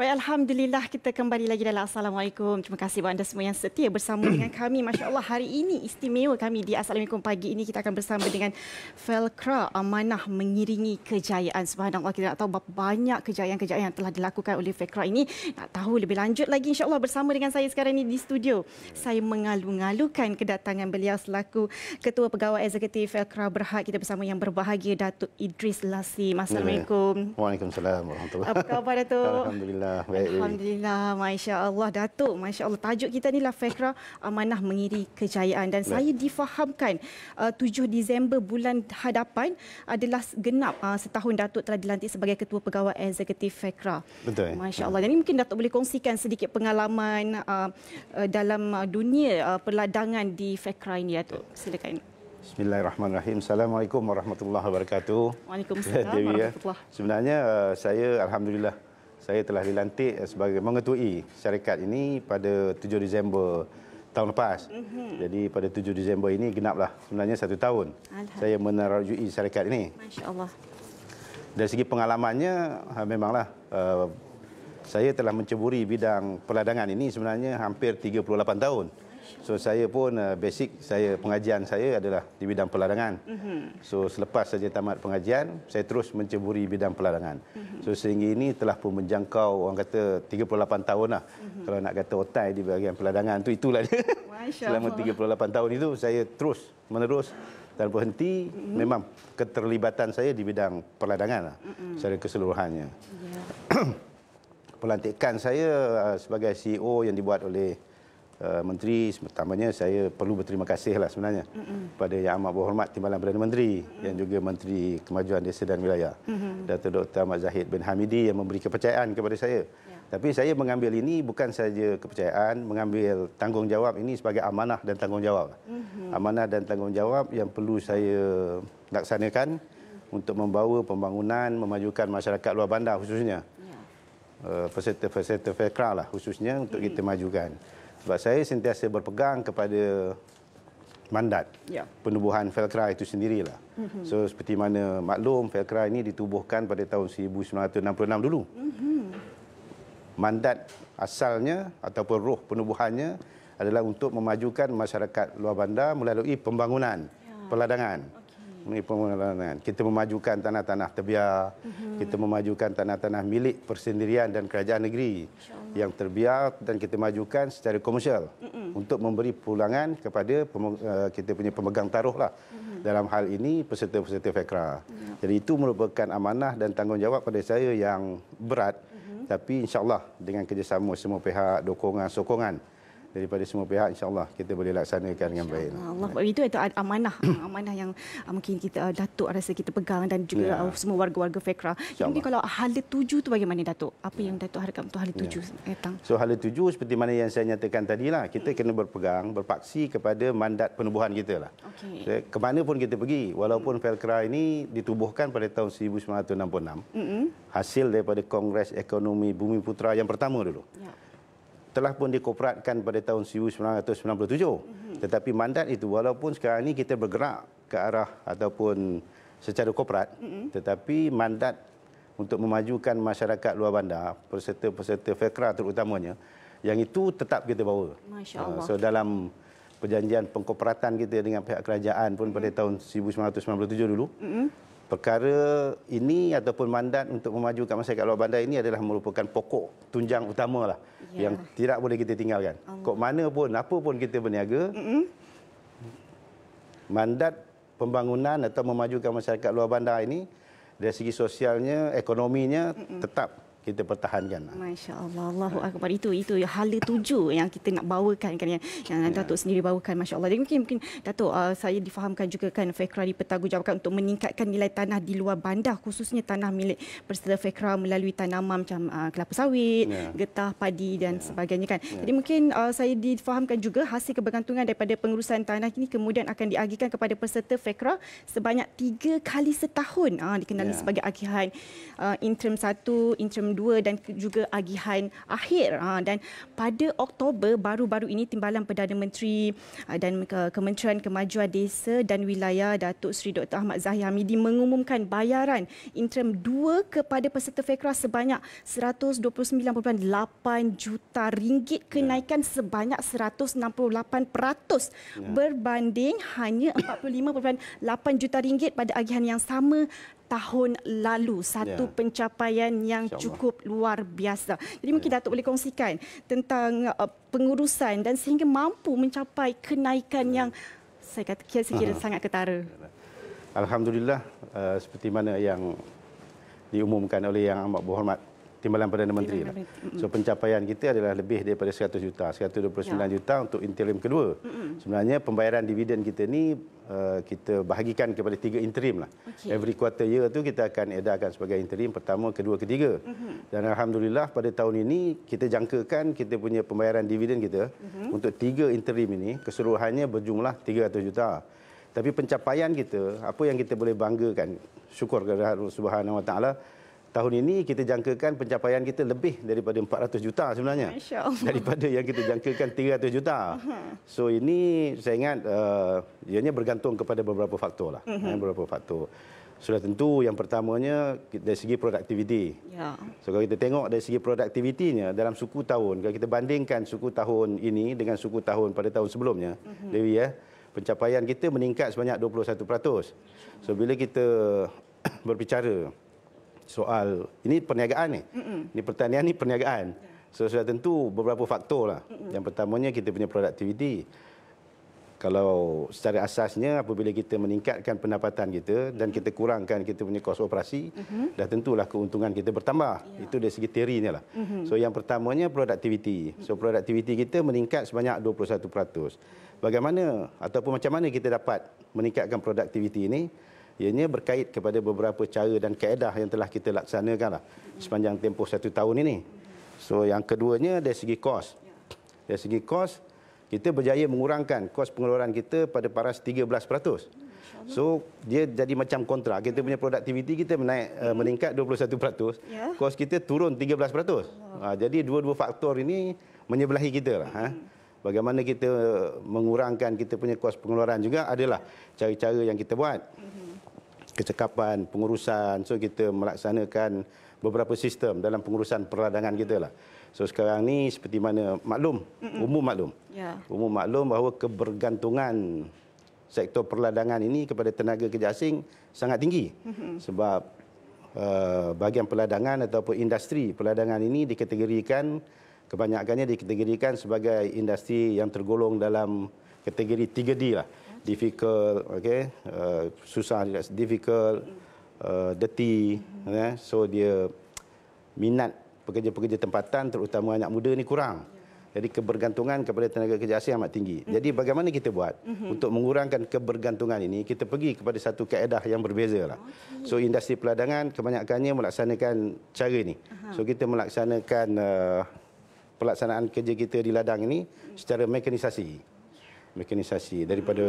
Baik, Alhamdulillah kita kembali lagi dalam Assalamualaikum. Terima kasih buat anda semua yang setia bersama dengan kami. Masya Allah, hari ini istimewa kami di Assalamualaikum pagi ini. Kita akan bersama dengan Felkra Amanah mengiringi kejayaan. Subhanallah, kita nak tahu berapa banyak kejayaan-kejayaan yang telah dilakukan oleh Felkra ini. Nak tahu lebih lanjut lagi, insya Allah bersama dengan saya sekarang ini di studio. Saya mengalu-ngalukan kedatangan beliau selaku Ketua Pegawai Eksekutif Felkra Berhad. Kita bersama yang berbahagia, Datuk Idris Lasi. Assalamualaikum. Waalaikumsalam. Apa khabar, Datuk? Alhamdulillah. Alhamdulillah. Baik, Alhamdulillah. Masya Allah. Datuk, Masya Allah. Tajuk kita ni lah Fekra Amanah Mengiri Kejayaan. Dan Baik. saya difahamkan uh, 7 Disember bulan hadapan adalah genap uh, setahun Datuk telah dilantik sebagai Ketua Pegawai Eksekutif Fekra. Betul. Eh? Masya Allah. Jadi mungkin Datuk boleh kongsikan sedikit pengalaman uh, uh, dalam uh, dunia uh, perladangan di Fekra ini Datuk. Silakan. Bismillahirrahmanirrahim. Assalamualaikum warahmatullahi wabarakatuh. Waalaikumsalam warahmatullahi wabarakatuh. Sebenarnya uh, saya alhamdulillah saya telah dilantik sebagai mengetuai syarikat ini pada 7 Disember tahun lepas. Mm -hmm. Jadi pada 7 Disember ini genaplah sebenarnya satu tahun saya menerajui syarikat ini. Masya-Allah. Dari segi pengalamannya ha, memanglah uh, saya telah menceburi bidang peladangan ini sebenarnya hampir 38 tahun. So saya pun uh, basic saya pengajian saya adalah di bidang peladangan. Mhm. So selepas saja tamat pengajian, saya terus menceburi bidang peladangan. Mhm. So sehingga ini telah pun menjangkau orang kata 38 tahun lah. Mhm. Kalau nak kata otai di bahagian pelarangan tu itulah dia. Selama 38 tahun itu saya terus menerus tanpa berhenti mm-hmm. memang keterlibatan saya di bidang perladangan mm-hmm. Lah. secara keseluruhannya. Yeah. Ya. Pelantikan saya uh, sebagai CEO yang dibuat oleh Eh, menteri Pertamanya saya perlu berterima kasih lah sebenarnya mm-hmm. Pada Yang Amat Berhormat Timbalan Perdana Menteri mm-hmm. Yang juga Menteri Kemajuan Desa dan Wilayah mm-hmm. Dato' Dr. Ahmad Zahid bin Hamidi Yang memberi kepercayaan kepada saya yeah. Tapi saya mengambil ini bukan saja kepercayaan Mengambil tanggungjawab ini sebagai amanah dan tanggungjawab mm-hmm. Amanah dan tanggungjawab yang perlu saya laksanakan mm-hmm. Untuk membawa pembangunan Memajukan masyarakat luar bandar khususnya yeah. uh, Peserta-peserta fekra lah khususnya Untuk mm-hmm. kita majukan sebab saya sentiasa berpegang kepada mandat ya. penubuhan Felkra itu sendirilah. Mm -hmm. So seperti mana maklum Felkra ini ditubuhkan pada tahun 1966 dulu. Mm -hmm. Mandat asalnya ataupun roh penubuhannya adalah untuk memajukan masyarakat luar bandar melalui pembangunan ya. peladangan. Okay. Kita memajukan tanah-tanah terbiar, mm -hmm. kita memajukan tanah-tanah milik persendirian dan kerajaan negeri yang terbiar dan kita majukan secara komersial mm-hmm. untuk memberi pulangan kepada pem- eh, kita punya pemegang taruhlah mm-hmm. dalam hal ini peserta-peserta fakra. Mm-hmm. Ya. Jadi itu merupakan amanah dan tanggungjawab pada saya yang berat mm-hmm. tapi insyaallah dengan kerjasama semua pihak dukungan sokongan mm daripada semua pihak insyaallah kita boleh laksanakan dengan baik. Allah baik. itu itu amanah ah, amanah yang ah, mungkin kita ah, Datuk rasa kita pegang dan juga ya. semua warga-warga Fekra. Jadi kalau hal tuju tu bagaimana Datuk? Apa yang Datuk harapkan untuk hal tuju ya. So hal tuju seperti mana yang saya nyatakan tadilah kita kena berpegang berpaksi kepada mandat penubuhan kita lah. Okay. Ke mana pun kita pergi walaupun mm. Fekra ini ditubuhkan pada tahun 1966. hmm Hasil daripada Kongres Ekonomi Bumi Putra yang pertama dulu. Ya telah pun dikoperatkan pada tahun 1997. Mhm. Tetapi mandat itu walaupun sekarang ini kita bergerak ke arah ataupun secara koperat mhm. tetapi mandat untuk memajukan masyarakat luar bandar peserta-peserta fekra terutamanya yang itu tetap kita bawa. Masya-Allah. Ah, so dalam perjanjian pengkooperatan kita dengan pihak kerajaan pun pada mhm. tahun 1997 dulu. Mm-hmm perkara ini ataupun mandat untuk memajukan masyarakat luar bandar ini adalah merupakan pokok tunjang utamalah ya. yang tidak boleh kita tinggalkan. Allah. Kok mana pun apa pun kita berniaga, Mm-mm. mandat pembangunan atau memajukan masyarakat luar bandar ini dari segi sosialnya, ekonominya Mm-mm. tetap kita pertahankan. Lah. Masya-Allah. Allahu akbar. Itu itu hala tuju yang kita nak bawakan kan yang, yang ya. Datuk sendiri bawakan masya-Allah. Mungkin mungkin Datuk uh, saya difahamkan juga kan Fekra dipertanggungjawabkan untuk meningkatkan nilai tanah di luar bandar khususnya tanah milik peserta Fekra melalui tanaman macam uh, kelapa sawit, ya. getah, padi dan ya. sebagainya kan. Ya. Jadi mungkin uh, saya difahamkan juga hasil kebergantungan daripada pengurusan tanah ini kemudian akan diagihkan kepada peserta Fekra sebanyak tiga kali setahun uh, dikenali ya. sebagai agihan uh, interim 1, interim Dua dan juga agihan akhir ha, dan pada Oktober baru-baru ini Timbalan Perdana Menteri ha, dan Kementerian Kemajuan Desa dan Wilayah Datuk Seri Dr. Ahmad Zahir Hamidi mengumumkan bayaran interim dua kepada peserta FEKRA sebanyak 129.8 juta ringgit ya. kenaikan yeah. sebanyak 168% yeah. berbanding hanya 45.8 juta ringgit pada agihan yang sama tahun lalu satu yeah. pencapaian yang cukup cukup luar biasa. Jadi mungkin ya. Datuk boleh kongsikan tentang uh, pengurusan dan sehingga mampu mencapai kenaikan ya. yang saya kata kira-kira hmm. sangat ketara. Alhamdulillah uh, seperti mana yang diumumkan oleh Yang Amat Berhormat Timbalan Perdana Menteri. Lah. So mm. pencapaian kita adalah lebih daripada 100 juta, 129 ya. juta untuk interim kedua. Mm -hmm. Sebenarnya pembayaran dividen kita ni uh, kita bahagikan kepada tiga interim lah. Okay. Every quarter year tu kita akan edarkan sebagai interim pertama, kedua, ketiga. Mm -hmm. Dan alhamdulillah pada tahun ini kita jangkakan kita punya pembayaran dividen kita mm -hmm. untuk tiga interim ini keseluruhannya berjumlah 300 juta. Tapi pencapaian kita, apa yang kita boleh banggakan, syukur kepada Allah Subhanahu Wa Taala tahun ini kita jangkakan pencapaian kita lebih daripada 400 juta sebenarnya daripada yang kita jangkakan 300 juta. So ini saya ingat uh, ianya bergantung kepada beberapa faktor lah, uh-huh. beberapa faktor. Sudah tentu yang pertamanya dari segi produktiviti. Ya. So kalau kita tengok dari segi produktivitinya dalam suku tahun, kalau kita bandingkan suku tahun ini dengan suku tahun pada tahun sebelumnya, uh-huh. Dewi ya, pencapaian kita meningkat sebanyak 21%. So bila kita berbicara soal ini perniagaan ni. Mm-mm. Ini pertanian ni perniagaan. Ya. So sudah tentu beberapa faktor lah. Mm-mm. Yang pertamanya kita punya produktiviti. Kalau secara asasnya apabila kita meningkatkan pendapatan kita mm-hmm. dan kita kurangkan kita punya kos operasi, mm-hmm. dah tentulah keuntungan kita bertambah. Yeah. Itu dari segi teorinya lah. Mm-hmm. So yang pertamanya produktiviti. So produktiviti kita meningkat sebanyak 21%. Bagaimana ataupun macam mana kita dapat meningkatkan produktiviti ini? ianya berkait kepada beberapa cara dan kaedah yang telah kita laksanakan lah sepanjang tempoh satu tahun ini. So yang keduanya dari segi kos. Dari segi kos, kita berjaya mengurangkan kos pengeluaran kita pada paras 13%. So dia jadi macam kontra. Kita punya produktiviti kita menaik, uh, meningkat 21%, ya. kos kita turun 13%. Uh, ah, jadi dua-dua faktor ini menyebelahi kita lah. Ha? Bagaimana kita eh, mengurangkan kita punya kos pengeluaran juga adalah cara-cara yang kita buat. mm kecekapan pengurusan so kita melaksanakan beberapa sistem dalam pengurusan perladangan kita lah. So sekarang ni seperti mana maklum umum maklum. Ya. Umum maklum bahawa kebergantungan sektor perladangan ini kepada tenaga kerja asing sangat tinggi. Sebab uh, bahagian perladangan ataupun industri perladangan ini dikategorikan kebanyakannya dikategorikan sebagai industri yang tergolong dalam kategori 3D lah difficult, okay, uh, susah, difficult, uh, dirty, mm-hmm. so dia minat pekerja-pekerja tempatan terutama anak muda ni kurang. Ya. Jadi kebergantungan kepada tenaga kerja asing amat tinggi. Mm-hmm. Jadi bagaimana kita buat mm-hmm. untuk mengurangkan kebergantungan ini? Kita pergi kepada satu kaedah yang berbeza lah. Hmm. So industri peladangan kebanyakannya melaksanakan cara ini. Uh-huh. So kita melaksanakan uh, pelaksanaan kerja kita di ladang ini mm-hmm. secara mekanisasi mekanisasi daripada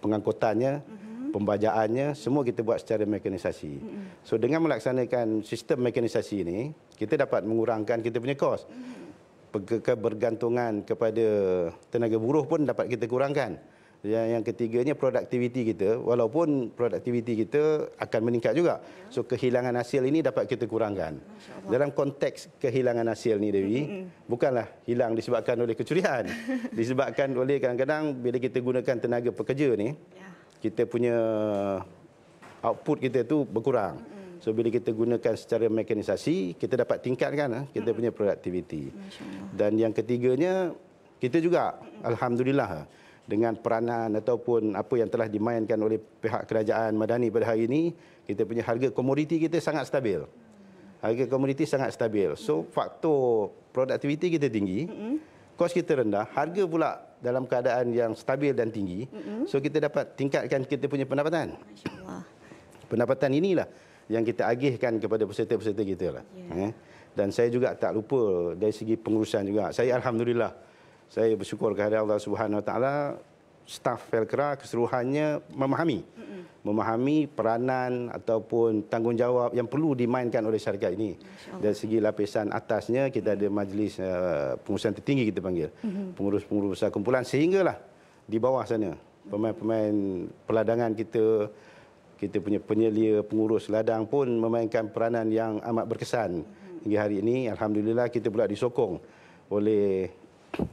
pengangkutannya mhm. pembajaannya semua kita buat secara mekanisasi. Mhm. So dengan melaksanakan sistem mekanisasi ini kita dapat mengurangkan kita punya kos. Mhm. Kebergantungan kepada tenaga buruh pun dapat kita kurangkan. Yang, yang ketiganya produktiviti kita walaupun produktiviti kita akan meningkat juga ya. so kehilangan hasil ini dapat kita kurangkan dalam konteks kehilangan hasil ni Dewi mm-hmm. bukanlah hilang disebabkan oleh kecurian disebabkan oleh kadang-kadang bila kita gunakan tenaga pekerja ni ya. kita punya output kita tu berkurang mm-hmm. So bila kita gunakan secara mekanisasi, kita dapat tingkatkan eh, kita punya produktiviti. Dan yang ketiganya, kita juga, Alhamdulillah, eh, dengan peranan ataupun apa yang telah dimainkan oleh pihak kerajaan Madani pada hari ini, kita punya harga komoditi kita sangat stabil. Harga komoditi sangat stabil. So faktor produktiviti kita tinggi, kos kita rendah, harga pula dalam keadaan yang stabil dan tinggi. So kita dapat tingkatkan kita punya pendapatan. Pendapatan inilah yang kita agihkan kepada peserta-peserta kita lah. Ya. Eh? Dan saya juga tak lupa dari segi pengurusan juga. Saya alhamdulillah saya bersyukur kepada Allah Subhanahu Wa Taala staf Felkra keseluruhannya memahami memahami peranan ataupun tanggungjawab yang perlu dimainkan oleh syarikat ini. Dari segi lapisan atasnya kita ada majlis eh, pengurusan tertinggi kita panggil. Mm-hmm. Pengurus-pengurus besar kumpulan sehinggalah di bawah sana. Pemain-pemain peladangan kita kita punya penyelia pengurus ladang pun memainkan peranan yang amat berkesan mm-hmm. hingga hari ini alhamdulillah kita pula disokong oleh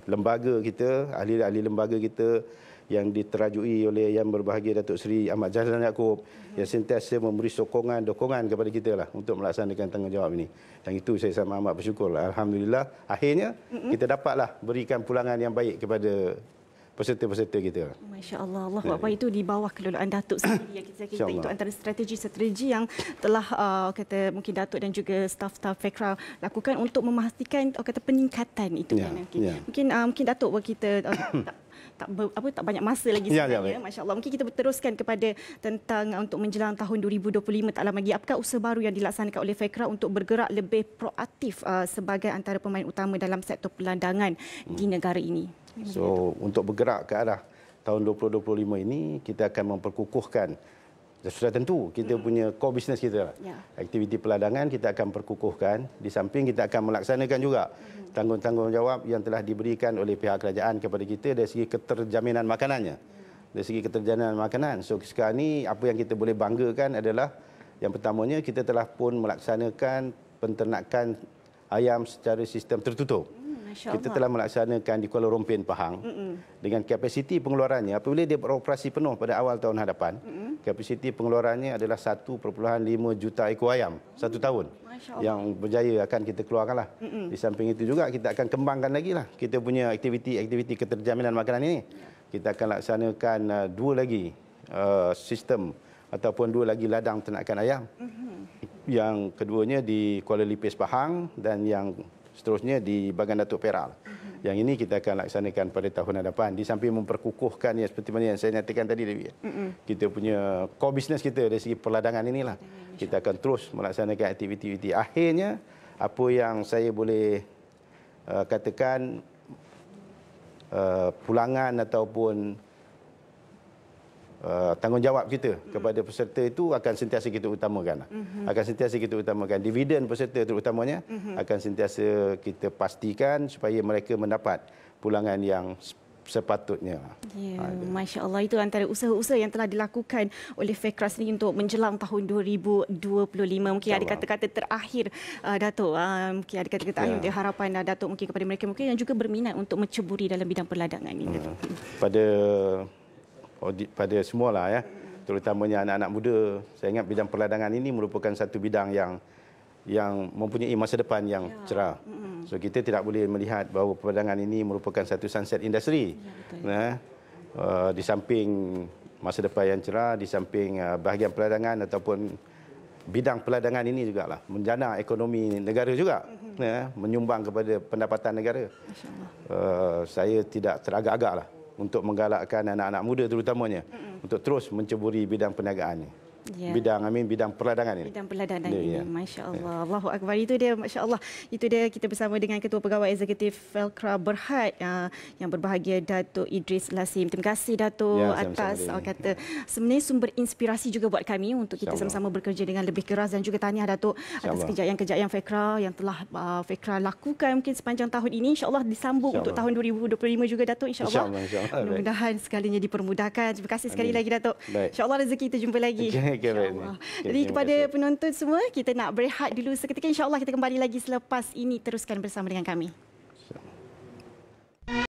lembaga kita, ahli-ahli lembaga kita yang diterajui oleh yang berbahagia Datuk Seri Ahmad Jazlan Yaakob yang sentiasa memberi sokongan, dokongan kepada kita lah untuk melaksanakan tanggungjawab ini. Dan itu saya sama sama bersyukur. Lah. Alhamdulillah, akhirnya kita dapatlah berikan pulangan yang baik kepada Positif positif kita. Masya-Allah. Allah ya, ya. itu di bawah kelolaan Datuk sendiri yang kita kita itu antara strategi-strategi yang telah uh, kata mungkin Datuk dan juga staff-staff Fekra lakukan untuk memastikan uh, kata peningkatan itu ya, kan. Okay. Ya. Mungkin uh, mungkin Datuk bagi kita uh, tak ber, apa tak banyak masa lagi sebenarnya. Ya, ya, Masya-Allah. Mungkin kita berteruskan kepada tentang uh, untuk menjelang tahun 2025 tak lama lagi apakah usaha baru yang dilaksanakan oleh Fekra untuk bergerak lebih proaktif uh, sebagai antara pemain utama dalam sektor pelandangan hmm. di negara ini. So, untuk bergerak ke arah tahun 2025 ini kita akan memperkukuhkan sudah tentu kita punya core business kita lah. ya. aktiviti peladangan kita akan perkukuhkan di samping kita akan melaksanakan juga tanggungjawab yang telah diberikan oleh pihak kerajaan kepada kita dari segi keterjaminan makanannya mm. dari segi keterjaminan makanan so sekarang ini apa yang kita boleh banggakan adalah yang pertamanya kita telah pun melaksanakan penternakan ayam secara sistem tertutup kita telah melaksanakan di Kuala Rumpin Pahang mm-hmm. dengan kapasiti pengeluarannya apabila dia beroperasi penuh pada awal tahun hadapan mm-hmm. kapasiti pengeluarannya adalah 1.5 juta ekor ayam mm-hmm. satu mm. tahun yang berjaya akan kita keluarkanlah mm-hmm. di samping itu juga kita akan kembangkan lagi lah kita punya aktiviti-aktiviti keterjaminan makanan ini ya. kita akan laksanakan uh, dua lagi uh, sistem ataupun dua lagi ladang ternakan ayam mm-hmm. yang keduanya di Kuala Lipis Pahang dan yang seterusnya di Bagan Datuk Peral. Yang ini kita akan laksanakan pada tahun hadapan. Di samping memperkukuhkan ya, seperti mana yang saya nyatakan tadi, Dewi. Ya. Mm-mm. Kita punya core business kita dari segi perladangan inilah. Kita akan terus melaksanakan aktiviti-aktiviti. Akhirnya, apa yang saya boleh uh, katakan uh, pulangan ataupun Uh, tanggungjawab kita kepada peserta itu akan sentiasa kita utamakan. Mhm. Akan sentiasa kita utamakan dividen peserta terutamanya mhm. akan sentiasa kita pastikan supaya mereka mendapat pulangan yang sepatutnya. Ya, ha, Masya Allah itu antara usaha-usaha yang telah dilakukan oleh Fekras ini untuk menjelang tahun 2025. Mungkin Allah. ada kata-kata terakhir uh, Datuk. Uh, mungkin ada kata-kata terakhir ya. harapan uh, Datuk mungkin kepada mereka mungkin yang juga berminat untuk menceburi dalam bidang perladangan ini. Hmm. Pada pada semua lah ya terutamanya anak-anak muda saya ingat bidang perladangan ini merupakan satu bidang yang yang mempunyai masa depan yang ya. cerah so kita tidak boleh melihat bahawa perladangan ini merupakan satu sunset industry. Ya, nah, eh, di samping masa depan yang cerah di samping eh, bahagian perladangan ataupun bidang perladangan ini juga lah menjana ekonomi negara juga ya, menyumbang kepada pendapatan negara eh, saya tidak teragak-agak lah untuk menggalakkan anak-anak muda terutamanya mm -hmm. untuk terus menceburi bidang perniagaan ini yeah. bidang Amin, bidang perladangan ini. Bidang perladangan ini. Yeah. Masya Allah. Yeah. Allahu Akbar. Itu dia, Masya Allah. Itu dia kita bersama dengan Ketua Pegawai Eksekutif Felkra Berhad uh, yang berbahagia Datuk Idris Lasim. Terima kasih Datuk yeah, atas sama -sama. kata. Sebenarnya sumber inspirasi juga buat kami untuk kita sama-sama bekerja dengan lebih keras dan juga tahniah Datuk atas kerja yang kerja yang yang telah uh, Fekra lakukan mungkin sepanjang tahun ini. InsyaAllah disambung insya Allah. untuk tahun 2025 juga Datuk. InsyaAllah. Insya insya Mudah-mudahan sekalinya dipermudahkan. Terima kasih sekali Amin. lagi Datuk. Allah rezeki kita jumpa lagi. Okay. Okey, Okay, Jadi okay, kepada penonton semua, kita nak berehat dulu seketika. InsyaAllah kita kembali lagi selepas ini. Teruskan bersama dengan kami.